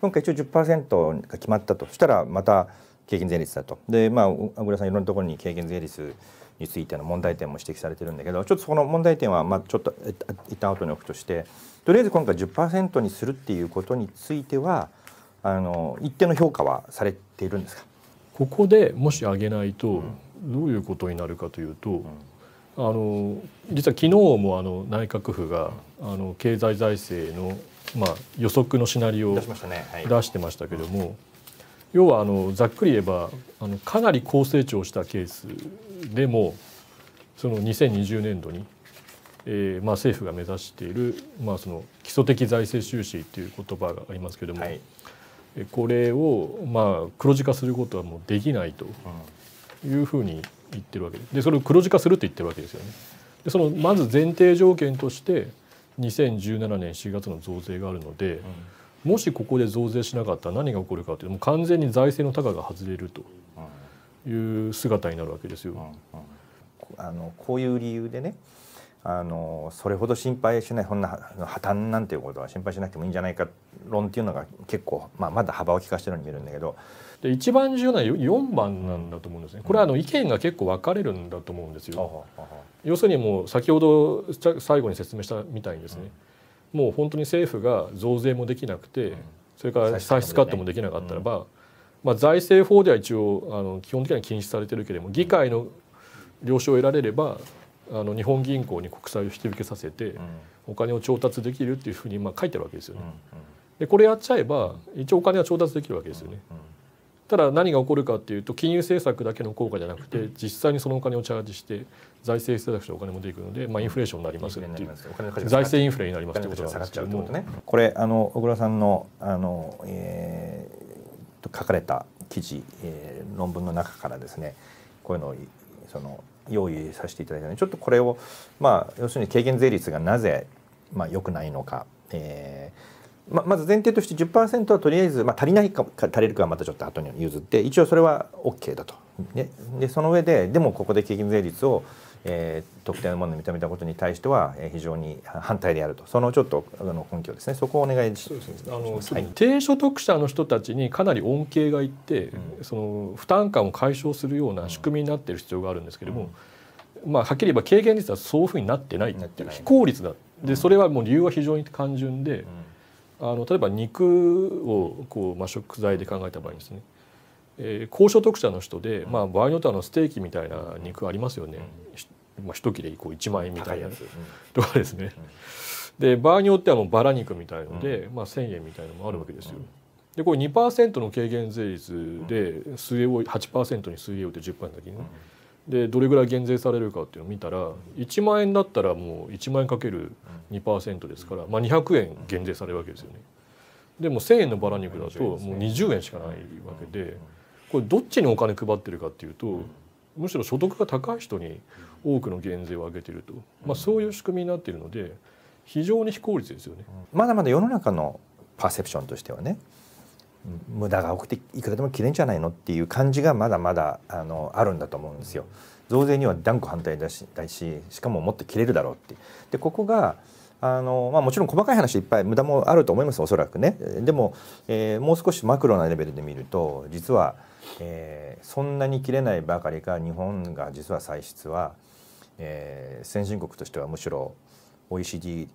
今回一応10%が決まったとしたらまた軽減税率だとでまあ小倉さんいろんなところに軽減税率についての問題点も指摘されてるんだけどちょっとその問題点はまあちょっと一旦後に置くとしてとりあえず今回10%にするっていうことについてはあの一定の評価はされているんですかここでもし上げないとどういうことになるかというと、うんあの実は昨日もあの内閣府があの経済財政のまあ、予測のシナリオを出してましたけども、要はあのざっくり言えばあのかなり高成長したケースでもその2020年度に、えーまあ、政府が目指している、まあ、その基礎的財政収支という言葉がありますけども、はい、これを、まあ、黒字化することはもうできないというふうに言ってるわけででそれを黒字化すると言ってるわけですよね。でそのまず前提条件として2017年4月の増税があるので、うん、もしここで増税しなかったら何が起こるかというともう完全に財政の高が外れるという姿になるわけですよ。あのこういう理由でねあのそれほど心配しないそんな破綻なんていうことは心配しなくてもいいんじゃないか論っていうのが結構、まあ、まだ幅を利かしてるように見えるんだけどで一番重要な4番なんだと思うんですねこれはあの意見が結構分かれるんだと思うんですよ。うん、要するにもう先ほど最後に説明したみたいにですね、うん、もう本当に政府が増税もできなくて、うん、それから歳出カットもできなかったらば、まあ、財政法では一応あの基本的には禁止されてるけれども議会の了承を得られればあの日本銀行に国債を引き受けさせて、お金を調達できるっていうふうにまあ書いてるわけですよね。でこれやっちゃえば一応お金は調達できるわけですよね。ただ何が起こるかっていうと金融政策だけの効果じゃなくて実際にそのお金をチャージして財政政策してお金もでてくるので、まあ、インフレーションになりますっていう財政インフレになりますといことなんですけども、これあの小倉さんのあの、えー、書かれた記事、えー、論文の中からですねこういうのをその用意させていただいたのでちょっとこれを、まあ、要するに軽減税率がなぜ、まあ、良くないのか、えーままず前提として10%はとりあえず、まあ、足りないか足りるかはまたちょっと後に譲って一応それは OK だと。ね、でその上ででもここで軽減税率をえー、特定のものを認めたことに対しては、えー、非常に反対であるとそのちょっとあの根拠ですねそこをお願いします、低所得者の人たちにかなり恩恵がいって、うん、その負担感を解消するような仕組みになっている必要があるんですけれども、うん、まあ、はっきり言えば軽減率はそういうふうになってないっていう非効率だでそれはもう理由は非常に単純で、うん、あの例えば肉をこう、まあ、食材で考えた場合ですねえー、高所得者の人で、まあ、場合によってはあのステーキみたいな肉ありますよね、うん、まあ、一切れ1万円みたいなとかですね、で場合によってはもうバラ肉みたいので、まあ、1,000円みたいのもあるわけですよ。でこれ2%の軽減税率で据え置い8%に据え置いて10%の時にね、でどれぐらい減税されるかっていうのを見たら1万円だったらもう1万円かける2%ですから、まあ、200円減税されるわけですよね。でも1,000円のバラ肉だともう20円しかないわけで。これどっちにお金配ってるかっていうと、むしろ所得が高い人に多くの減税を上げてると、まあ、そういう仕組みになっているので非常に非効率ですよね。まだまだ世の中のパーセプションとしてはね無駄が多くていくらでも切れんじゃないのっていう感じがまだまだあのあるんだと思うんですよ。増税には断固反対だしだししかももっと切れるだろうってでここがあの、まあ、もちろん細かい話いっぱい無駄もあると思いますおそらくねでも、えー、もう少しマクロなレベルで見ると実はえー、そんなに切れないばかりか日本が実は歳出は、えー、先進国としてはむしろ OECD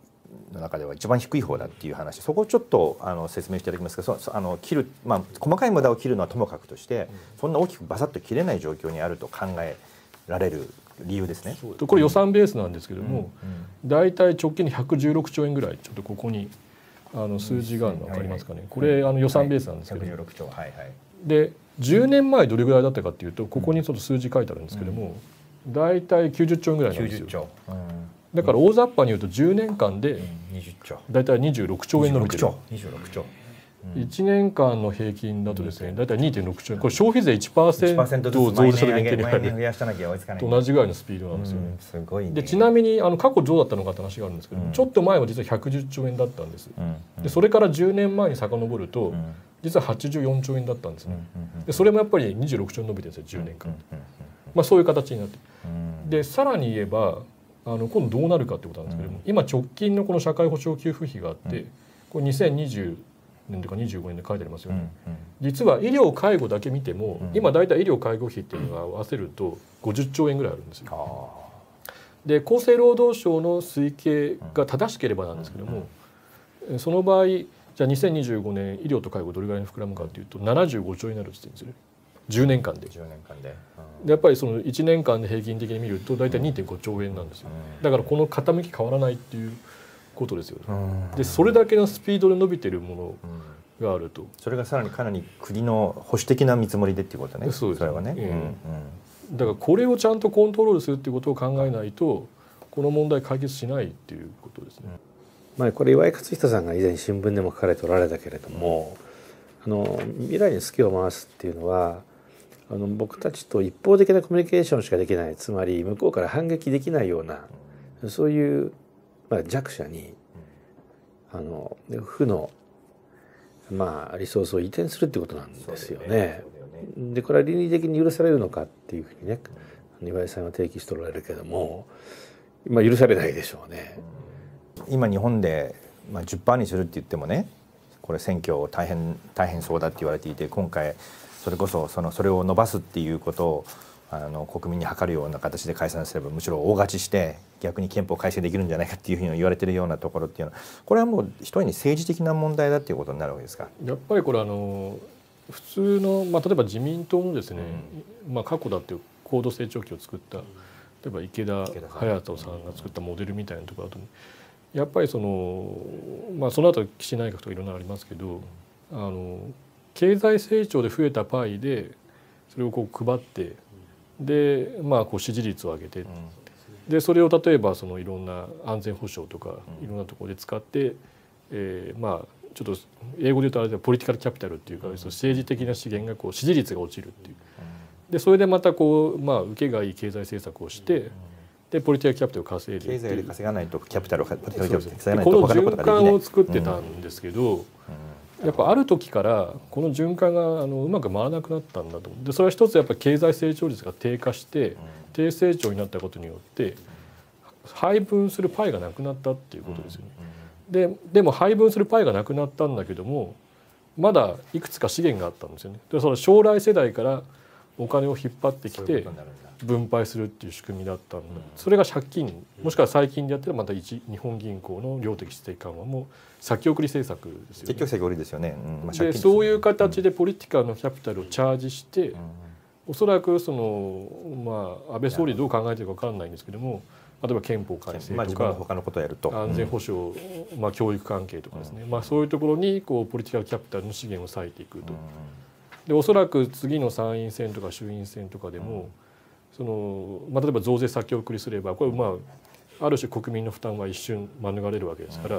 の中では一番低い方だっていう話そこをちょっとあの説明していただきますがそあの切る、まあ、細かい無駄を切るのはともかくとして、そんな大きくバサッと切れない状況にあると考えられる理由ですね。これ予算ベースなんですけれども、大、う、体、んうん、直近に116兆円ぐらいちょっとここにあの数字があるの分かりますかね、これあの予算ベースなんですけど、はい、兆、はいはい、で10年前どれぐらいだったかっていうとここにその数字書いてあるんですけども、うん、大体90兆円ぐらいなんですよ。だから大雑把に言うと10年間で大体26兆円伸びてる26兆1年間の平均だとですね、大体2.6兆円、これ消費税1%を増税する限界と同じぐらいのスピードなんですよね。うん、すごい、ね、でちなみにあの過去どうだったのかって話があるんですけど、うん、ちょっと前は実は110兆円だったんです。うん、でそれから10年前に遡ると、実は84兆円だったんですね。でそれもやっぱり26兆円伸びてるんですよ10年間。まあ、そういう形になってでさらに言えばあの今度どうなるかってことなんですけども、今直近のこの社会保障給付費があって、これ2020年とか25年で書いてありますよね、実は医療介護だけ見ても、今大体医療介護費っていうのが合わせると50兆円ぐらいあるんですよ。で厚生労働省の推計が正しければなんですけども、その場合じゃあ2025年医療と介護どれぐらいに膨らむかというと75兆円になるって言るんですよ10年間で1年間で、うん、やっぱりその1年間で平均的に見ると大体2.5兆円なんですよ、うん、だからこの傾き変わらないっていうことですよ、ね、でそれだけのスピードで伸びてるものがあると、それがさらにかなり国の保守的な見積もりでっていうことねそうですそれはね、だからこれをちゃんとコントロールするっていうことを考えないとこの問題解決しないっていうことですね。まあ、これ岩井克久さんが以前新聞でも書かれておられたけれどもあの未来に好きを回すっていうのはあの僕たちと一方的なコミュニケーションしかできないつまり向こうから反撃できないようなそういう、まあ、弱者にあの負の、まあ、リソースを移転するってことなんですよね。で、これは倫理的に許されるのかっていうふうにね岩井さんは提起しておられるけども、まあ、許されないでしょうね。今日本で、まあ、10%にするって言ってもねこれ選挙大変大変そうだって言われていて今回それこそそのそれを伸ばすっていうことをあの国民に図るような形で解散すればむしろ大勝ちして逆に憲法改正できるんじゃないかっていうふうに言われてるようなところっていうのはこれはもう一人に政治的な問題だっていうことになるわけですかやっぱりこれあの普通の、まあ、例えば自民党もですね、うん、まあ、過去だって高度成長期を作った例えば池田勇人さんが作ったモデルみたいなところだとやっぱりその、まあ、その後岸内閣とかいろんなのありますけどあの経済成長で増えたパイでそれをこう配ってで、まあ、こう支持率を上げて、でそれを例えばそのいろんな安全保障とかいろんなところで使って、えー、まあちょっと英語で言うとあれでポリティカルキャピタルっていうか、政治的な資源がこう支持率が落ちるっていう。でそれでまたこう、まあ、受けがいい経済政策をして、でポリティアキャピタルを稼いで経済で稼がないとキャピタルを稼がないとこの循環を作ってたんですけど、やっぱある時からこの循環があのうまく回らなくなったんだとでそれは一つやっぱ経済成長率が低下して低成長になったことによって配分するパイがなくなったっていうことですよね。ででも配分するパイがなくなったんだけどもまだいくつか資源があったんですよね。でその将来世代からお金を引っ張ってきて分配するっていう仕組みだったので、それが借金もしくは最近でやってるまた一日本銀行の量的指定緩和も先送り政策ですよね。結局ですよね。うんまあ、で、ね、そういう形でポリティカルのキャピタルをチャージして、うん、おそらくそのまあ安倍総理どう考えてるかわからないんですけども。例えば憲法改正とか、他のことやると安全保障、まあ、教育関係とかですね、まあ、そういうところにこうポリティカルキャピタルの資源を割いていくと、でおそらく次の参院選とか衆院選とかでも、その、まあ、例えば増税先送りすればこれまあある種国民の負担は一瞬免れるわけですから、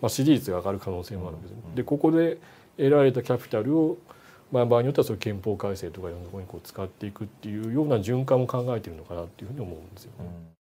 まあ、支持率が上がる可能性もあるわけです。でここで得られたキャピタルをまあ、場合によってはその憲法改正とかいろんなところにこう使っていくっていうような循環を考えてるのかなっていうふうに思うんですよね。